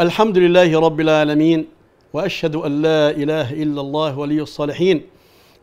الحمد لله رب العالمين واشهد ان لا اله الا الله ولي الصالحين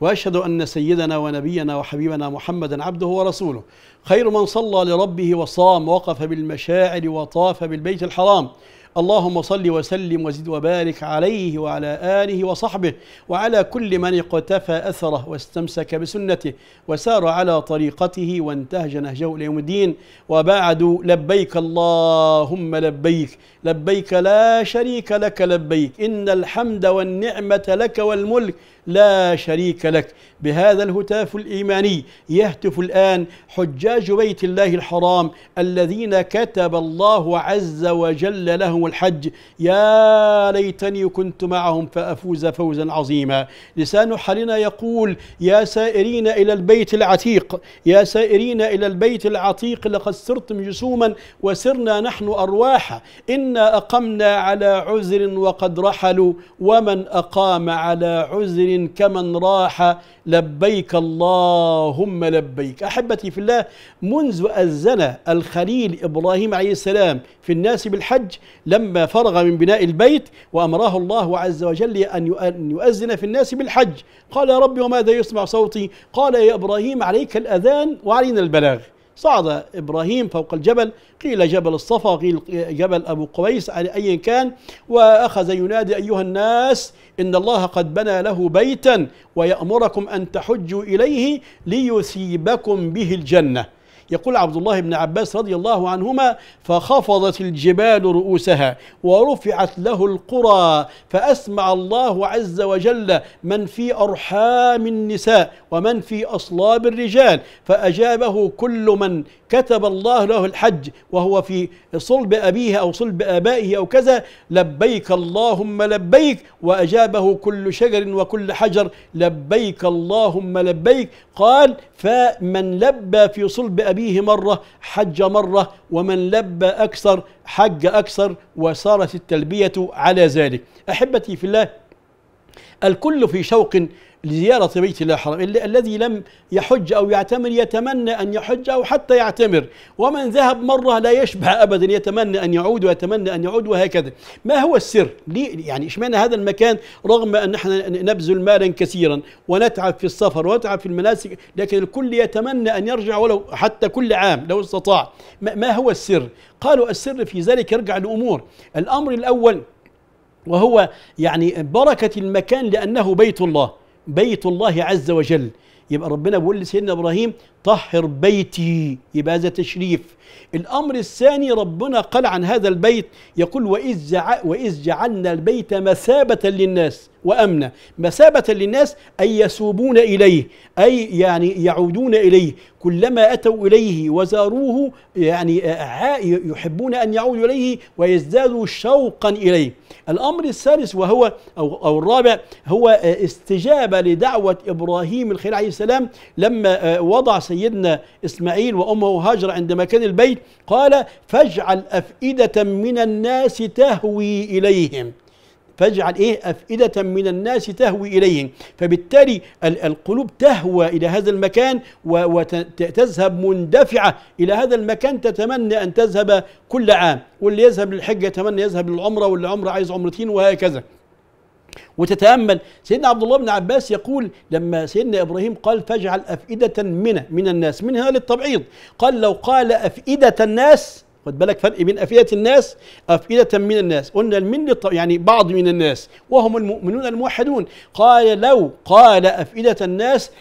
واشهد ان سيدنا ونبينا وحبيبنا محمدا عبده ورسوله خير من صلى لربه وصام وقف بالمشاعر وطاف بالبيت الحرام اللهم صل وسلم وزد وبارك عليه وعلى آله وصحبه وعلى كل من اقتفى أثره واستمسك بسنته وسار على طريقته وانتهج نهجه إلى يوم الدين وبعد لبيك اللهم لبيك لبيك لا شريك لك لبيك إن الحمد والنعمة لك والملك لا شريك لك بهذا الهتاف الإيماني يهتف الآن حجاج بيت الله الحرام الذين كتب الله عز وجل لهم الحج يا ليتني كنت معهم فأفوز فوزا عظيما لسان حالنا يقول يا سائرين إلى البيت العتيق يا سائرين إلى البيت العتيق لقد سرتم جسوما وسرنا نحن أرواحا إنا أقمنا على عذر وقد رحلوا ومن أقام على عذر كمن راح لبيك اللهم لبيك احبتي في الله منذ اذن الخليل ابراهيم عليه السلام في الناس بالحج لما فرغ من بناء البيت وامره الله عز وجل ان يؤذن في الناس بالحج قال يا رب وماذا يسمع صوتي قال يا ابراهيم عليك الاذان وعلينا البلاغ صعد إبراهيم فوق الجبل قيل جبل الصفا قيل جبل أبو قويس على أي كان وأخذ ينادي أيها الناس إن الله قد بنى له بيتا ويأمركم أن تحجوا إليه ليثيبكم به الجنة يقول عبد الله بن عباس رضي الله عنهما فخفضت الجبال رؤوسها ورفعت له القرى فأسمع الله عز وجل من في أرحام النساء ومن في أصلاب الرجال فأجابه كل من كتب الله له الحج وهو في صلب أبيه أو صلب آبائه أو كذا لبيك اللهم لبيك وأجابه كل شجر وكل حجر لبيك اللهم لبيك قال فمن لبى في صلب أبيه مرة حج مرة ومن لبى أكثر حج أكثر وصارت التلبية على ذلك أحبتي في الله الكل في شوق لزيارة بيت الله الحرام الذي لم يحج أو يعتمر يتمنى أن يحج أو حتى يعتمر ومن ذهب مرة لا يشبع أبدا يتمنى أن يعود ويتمنى أن يعود وهكذا ما هو السر؟ ليه يعني إشمعنى هذا المكان رغم أن نحن نبذل مالا كثيرا ونتعب في السفر ونتعب في المناسك لكن الكل يتمنى أن يرجع ولو حتى كل عام لو استطاع ما هو السر؟ قالوا السر في ذلك يرجع لأمور الأمر الأول وهو يعني بركة المكان لأنه بيت الله بيت الله عز وجل يبقى ربنا بيقول لسيدنا إبراهيم طهر بيتي يبقى هذا تشريف الأمر الثاني ربنا قال عن هذا البيت يقول وإذ, جع... وإذ جعلنا البيت مثابة للناس وأمنا مثابة للناس أي يسوبون إليه أي يعني يعودون إليه كلما أتوا إليه وزاروه يعني آه، يحبون أن يعودوا إليه ويزدادوا شوقا إليه الأمر الثالث وهو أو, أو الرابع هو آه، استجابة لدعوة إبراهيم الخليل عليه السلام لما آه، وضع سيدنا سيدنا إسماعيل وأمه هاجر عندما كان البيت قال فاجعل أفئدة من الناس تهوي إليهم فاجعل ايه افئده من الناس تهوي اليهم فبالتالي القلوب تهوى الى هذا المكان وتذهب مندفعه الى هذا المكان تتمنى ان تذهب كل عام واللي يذهب للحج يتمنى يذهب للعمره واللي عمره عايز عمرتين وهكذا وتتامل سيدنا عبد الله بن عباس يقول لما سيدنا ابراهيم قال فاجعل افئده من من الناس منها للتبعيض قال لو قال افئده الناس خد بالك فرق بين افئده الناس افئده من الناس قلنا من يعني بعض من الناس وهم المؤمنون الموحدون قال لو قال افئده الناس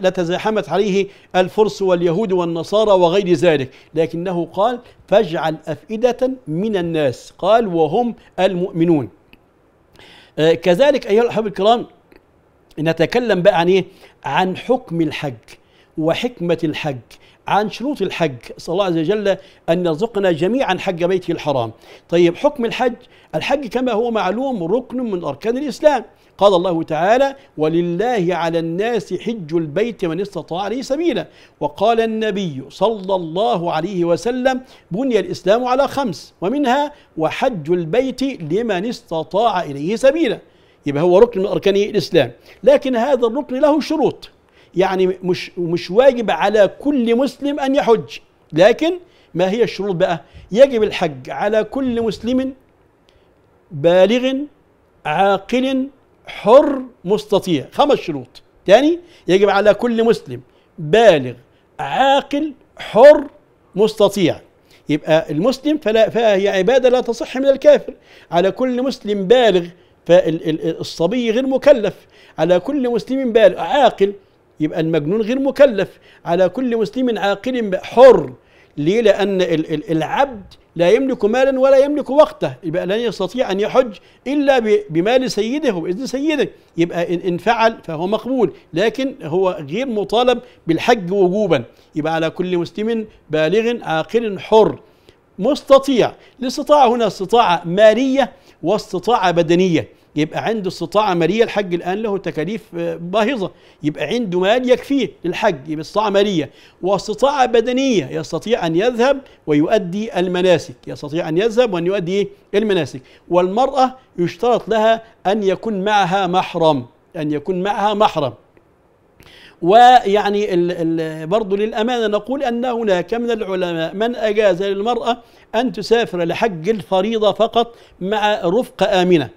لتزاحمت عليه الفرس واليهود والنصارى وغير ذلك لكنه قال فاجعل افئده من الناس قال وهم المؤمنون آه، كذلك ايها الاحباب الكرام نتكلم بقى عن ايه عن حكم الحج وحكمة الحج عن شروط الحج صلى الله عز وجل أن يرزقنا جميعا حج بيته الحرام طيب حكم الحج الحج كما هو معلوم ركن من أركان الإسلام قال الله تعالى ولله على الناس حج البيت من استطاع عليه سبيلا وقال النبي صلى الله عليه وسلم بني الإسلام على خمس ومنها وحج البيت لمن استطاع إليه سبيلا يبقى هو ركن من أركان الإسلام لكن هذا الركن له شروط يعني مش مش واجب على كل مسلم ان يحج لكن ما هي الشروط بقى يجب الحج على كل مسلم بالغ عاقل حر مستطيع خمس شروط تاني يجب على كل مسلم بالغ عاقل حر مستطيع يبقى المسلم فلا فهي عبادة لا تصح من الكافر على كل مسلم بالغ فالصبي غير مكلف على كل مسلم بالغ عاقل يبقى المجنون غير مكلف على كل مسلم عاقل حر ليه لأن العبد لا يملك مالا ولا يملك وقته يبقى لن يستطيع أن يحج إلا بمال سيده وإذن سيده يبقى إن فعل فهو مقبول لكن هو غير مطالب بالحج وجوبا يبقى على كل مسلم بالغ عاقل حر مستطيع الاستطاعة هنا استطاعة مالية واستطاعة بدنية يبقى عنده استطاعة مالية الحج الآن له تكاليف آه، باهظة يبقى عنده مال يكفيه للحج يبقى استطاعة مالية واستطاعة بدنية يستطيع أن يذهب ويؤدي المناسك يستطيع أن يذهب وأن يؤدي المناسك والمرأة يشترط لها أن يكون معها محرم أن يكون معها محرم ويعني برضه للأمانة نقول أن هناك من العلماء من أجاز للمرأة أن تسافر لحج الفريضة فقط مع رفقة آمنة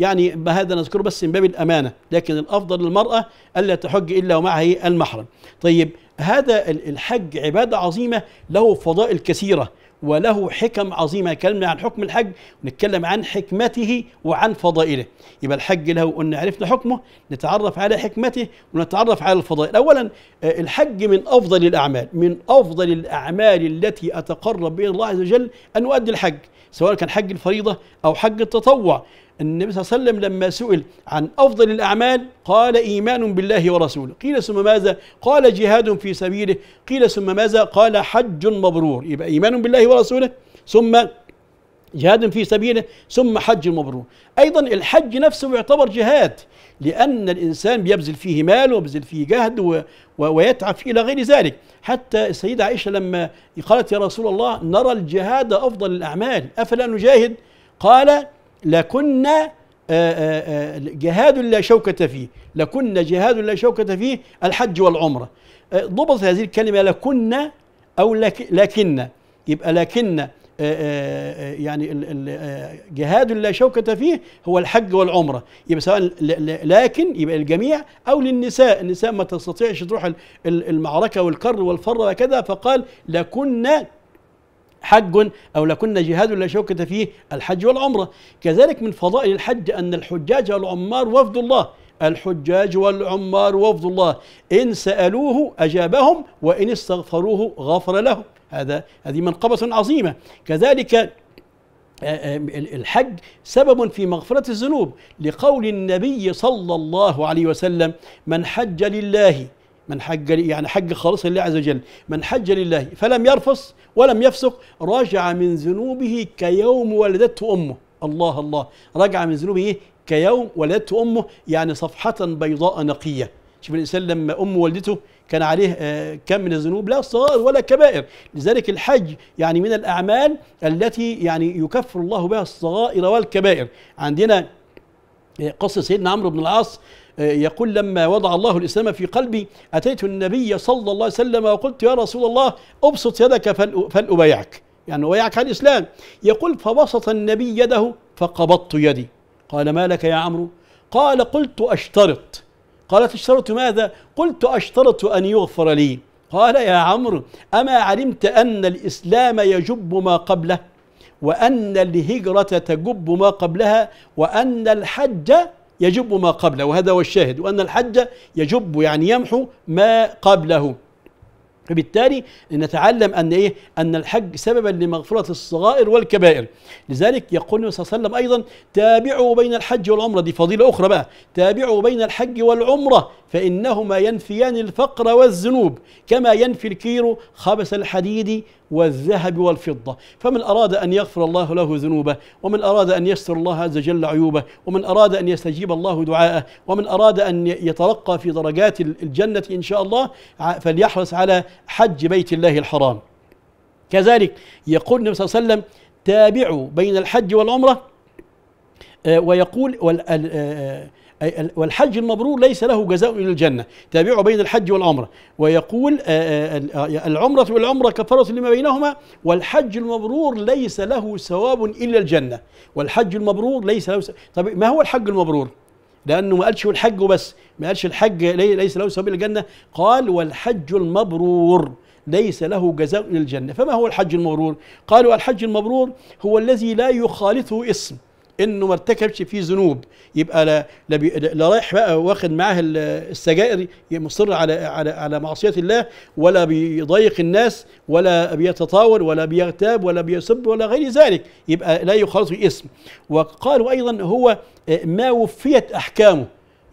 يعني بهذا نذكره بس من باب الأمانة لكن الأفضل للمرأة ألا تحج إلا ومعها المحرم طيب هذا الحج عبادة عظيمة له فضائل كثيرة وله حكم عظيمه كلمنا عن حكم الحج ونتكلم عن حكمته وعن فضائله يبقى الحج له قلنا عرفنا حكمه نتعرف على حكمته ونتعرف على الفضائل اولا آه، الحج من افضل الاعمال من افضل الاعمال التي اتقرب بها الله عز وجل ان اؤدي الحج سواء كان حج الفريضة أو حج التطوع النبي صلى الله عليه وسلم لما سئل عن أفضل الأعمال قال إيمان بالله ورسوله قيل ثم ماذا قال جهاد في سبيله قيل ثم ماذا قال حج مبرور يبقى إيمان بالله ورسوله ثم جهاد في سبيله ثم حج مبرور أيضا الحج نفسه يعتبر جهاد لأن الإنسان بيبذل فيه مال وبيبذل فيه جهد و... و... ويتعب فيه إلى غير ذلك حتى السيدة عائشة لما قالت يا رسول الله نرى الجهاد أفضل الأعمال أفلا نجاهد قال لكنا آه، آه، آه، جهاد لا شوكة فيه لكنا جهاد لا شوكة فيه الحج والعمرة ضبط هذه الكلمة لكنا أو لك لكن يبقى لكن آه، آه، يعني آه، جهاد لا شوكة فيه هو الحج والعمرة يبقى سواء لكن يبقى الجميع أو للنساء النساء ما تستطيعش تروح المعركة والقر والفر وكذا فقال لكنا حج أو لكنا جهاد لا شوكة فيه الحج والعمرة كذلك من فضائل الحج أن الحجاج والعمار وفد الله الحجاج والعمار وفد الله إن سألوه أجابهم وإن استغفروه غفر لهم هذا هذه منقبة عظيمة كذلك آه، آه، الحج سبب في مغفرة الذنوب لقول النبي صلى الله عليه وسلم من حج لله من حج يعني حج خالص لله عز وجل من حج لله فلم يرفص ولم يفسق رجع من ذنوبه كيوم ولدته امه الله الله رجع من ذنوبه كيوم ولدت أمه يعني صفحة بيضاء نقية شوف الإنسان لما امه والدته كان عليه آه، كم من الذنوب لا صغائر ولا كبائر لذلك الحج يعني من الأعمال التي يعني يكفر الله بها الصغائر والكبائر عندنا آه، قصة سيدنا عمرو بن العاص آه، يقول لما وضع الله الإسلام في قلبي أتيت النبي صلى الله عليه وسلم وقلت يا رسول الله أبسط يدك فلأبايعك يعني أبايعك على الإسلام يقول فبسط النبي يده فقبضت يدي قال ما لك يا عمرو قال قلت أشترط قالت اشترط ماذا قلت أشترط أن يغفر لي قال يا عمرو أما علمت أن الإسلام يجب ما قبله وأن الهجرة تجب ما قبلها وأن الحج يجب ما قبله وهذا هو الشاهد وأن الحج يجب يعني يمحو ما قبله وبالتالي نتعلم ان ايه ان الحج سببا لمغفره الصغائر والكبائر لذلك يقول النبي صلى الله عليه وسلم ايضا تابعوا بين الحج والعمره دي فضيله اخرى بقى تابعوا بين الحج والعمره فانهما ينفيان الفقر والذنوب كما ينفي الكير خبث الحديد والذهب والفضة فمن أراد أن يغفر الله له ذنوبه ومن أراد أن يستر الله عز وجل عيوبه ومن أراد أن يستجيب الله دعاءه ومن أراد أن يترقى في درجات الجنة إن شاء الله فليحرص على حج بيت الله الحرام كذلك يقول النبي صلى الله عليه وسلم تابعوا بين الحج والعمرة آه، ويقول آه، آه، أي والحج المبرور ليس له جزاء إلى الجنة تابع بين الحج والعمرة ويقول آه، آه، العمرة والعمرة كفارة لما بينهما والحج المبرور ليس له ثواب إلا الجنة والحج المبرور ليس له ثواب طب ما هو الحج المبرور؟ لأنه ما قالش الحج وبس ما قالش الحج ليس له ثواب إلا الجنة قال والحج المبرور ليس له جزاء إلا الجنة فما هو الحج المبرور؟ قالوا الحج المبرور هو الذي لا يخالطه اسم انه ما ارتكبش فيه ذنوب يبقى لا لا, لا رايح بقى واخد معاه السجائر مصر على على على معصيه الله ولا بيضايق الناس ولا بيتطاول ولا بيغتاب ولا بيسب ولا غير ذلك يبقى لا يخلص باسم وقالوا ايضا هو آه، ما وفيت احكامه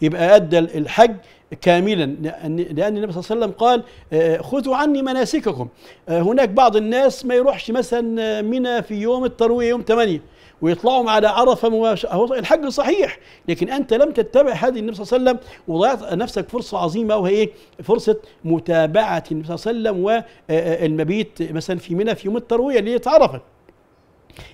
يبقى ادى الحج كاملا لان النبي صلى الله عليه وسلم قال آه، آه، خذوا عني مناسككم هناك بعض الناس ما يروحش مثلا منى في يوم الترويه يوم 8 ويطلعهم على عرفه مباشره هو الحج صحيح لكن انت لم تتبع هذه النبي صلى الله عليه وسلم وضيعت نفسك فرصه عظيمه وهي ايه؟ فرصه متابعه النبي صلى الله عليه وسلم والمبيت آه، آه، مثلا في منى في يوم الترويه اللي اتعرفت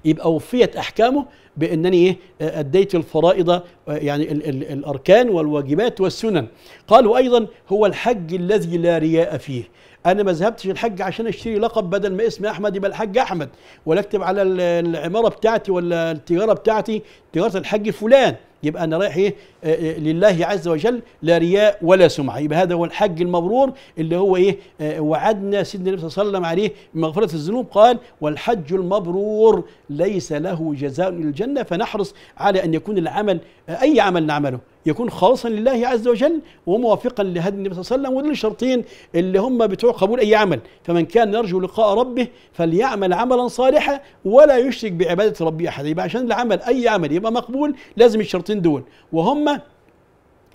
يبقى وفيت احكامه بانني ايه آه، اديت الفرائض يعني الـ الـ الاركان والواجبات والسنن قالوا ايضا هو الحج الذي لا رياء فيه انا ما ذهبتش الحج عشان اشتري لقب بدل ما اسمي احمد يبقى الحج احمد ولا اكتب على العماره بتاعتي ولا التجاره بتاعتي تجاره الحج فلان يبقى انا رايح ايه آه، آه، لله عز وجل لا رياء ولا سمعه يبقى هذا هو الحج المبرور اللي هو ايه آه، وعدنا سيدنا النبي صلى الله عليه وسلم عليه بمغفره الذنوب قال والحج المبرور ليس له جزاء الا الجنه فنحرص على ان يكون العمل اي عمل نعمله يكون خالصا لله عز وجل وموافقا لهدي النبي صلى الله عليه وسلم ودول اللي هم بتوع قبول اي عمل فمن كان يرجو لقاء ربه فليعمل عملا صالحا ولا يشرك بعباده ربه احدا يبقى عشان العمل اي عمل يبقى مقبول لازم الشرطين دول وهم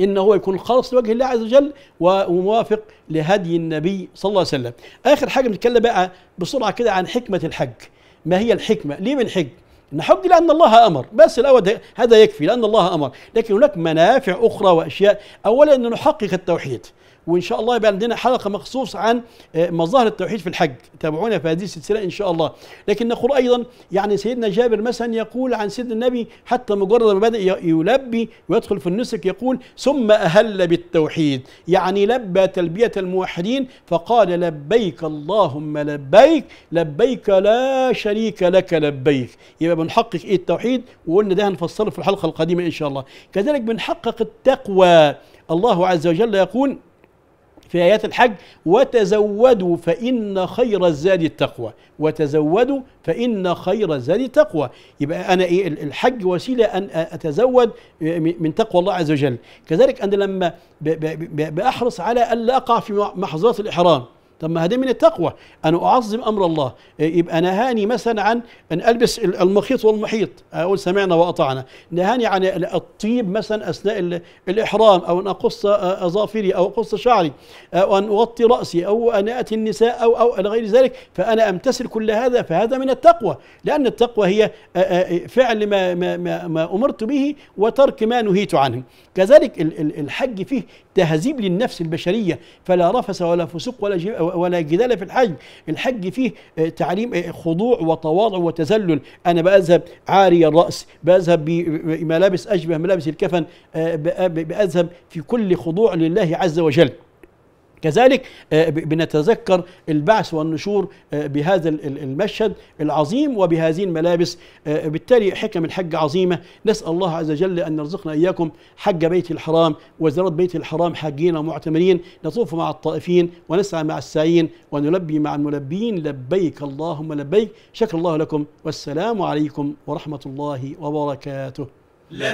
ان هو يكون خالص لوجه الله عز وجل وموافق لهدي النبي صلى الله عليه وسلم اخر حاجه بنتكلم بقى بسرعه كده عن حكمه الحج ما هي الحكمه ليه بنحج نحج لأن الله أمر بس الأول هذا يكفي لأن الله أمر لكن هناك منافع أخرى وأشياء أولا أن نحقق التوحيد وان شاء الله يبقى عندنا حلقه مخصوص عن آه، مظاهر التوحيد في الحج تابعونا في هذه السلسله ان شاء الله لكن نقول ايضا يعني سيدنا جابر مثلا يقول عن سيدنا النبي حتى مجرد ما بدا يلبي ويدخل في النسك يقول ثم اهل بالتوحيد يعني لبى تلبيه الموحدين فقال لبيك اللهم لبيك لبيك لا شريك لك لبيك يبقى بنحقق ايه التوحيد وقلنا ده هنفصله في الحلقه القادمه ان شاء الله كذلك بنحقق التقوى الله عز وجل يقول في آيات الحج وتزودوا فإن خير الزاد التقوى وتزودوا فإن خير الزاد التقوى يبقى أنا إيه الحج وسيلة أن أتزود آه، من تقوى الله عز وجل كذلك أنا لما بأحرص على ألا أقع في محظورات الإحرام طب ما هذا من التقوى انا اعظم امر الله آه، يبقى نهاني مثلا عن ان البس المخيط والمحيط اقول سمعنا واطعنا نهاني عن الطيب مثلا اثناء الاحرام او ان اقص اظافري آه، آه، او اقص شعري او ان اغطي راسي او ان اتي النساء او او الى غير ذلك فانا امتثل كل هذا فهذا من التقوى لان التقوى هي فعل ما ما ما, ما امرت به وترك ما نهيت عنه كذلك الحج فيه تهذيب للنفس البشريه فلا رفس ولا فسوق ولا ولا جدال في الحج الحج فيه آه، تعليم آه، خضوع وتواضع وتذلل أنا بأذهب عاري الرأس بأذهب آه، بملابس أشبه ملابس الكفن بأذهب في كل خضوع لله عز وجل كذلك آه، بنتذكر البعث والنشور آه، بهذا المشهد العظيم وبهذه الملابس آه، بالتالي حكم الحج عظيمة نسأل الله عز وجل أن يرزقنا إياكم حج بيت الحرام وزيارة بيت الحرام حاجين ومعتمرين نطوف مع الطائفين ونسعى مع السعيين ونلبي مع الملبين لبيك اللهم لبيك شكر الله لكم والسلام عليكم ورحمة الله وبركاته